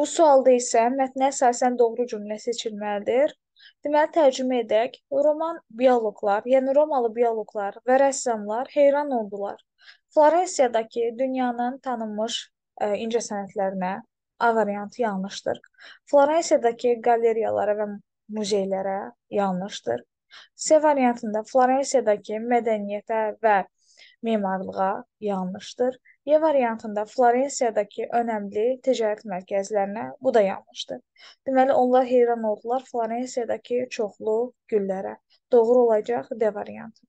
Bu sualda isə mətnə əsasən doğru cümlə seçilməlidir. Deməli, tərcümə edək. Roman bioloqlar, yəni Romalı bioloqlar və rəssamlar heyran oldular. Florensiyadakı dünyanın tanınmış ə, e, incəsənətlərinə A variantı yanlışdır. Florensiyadakı qaleriyalara və muzeylərə yanlışdır. C variantında Florensiyadakı mədəniyyətə və memarlığa yanlışdır. Y variantında Florensiyadakı önəmli ticarət mərkəzlərinə bu da yanlışdır. Deməli onlar heyran oldular Florensiyadakı çoxlu güllərə. Doğru olacaq D variantı.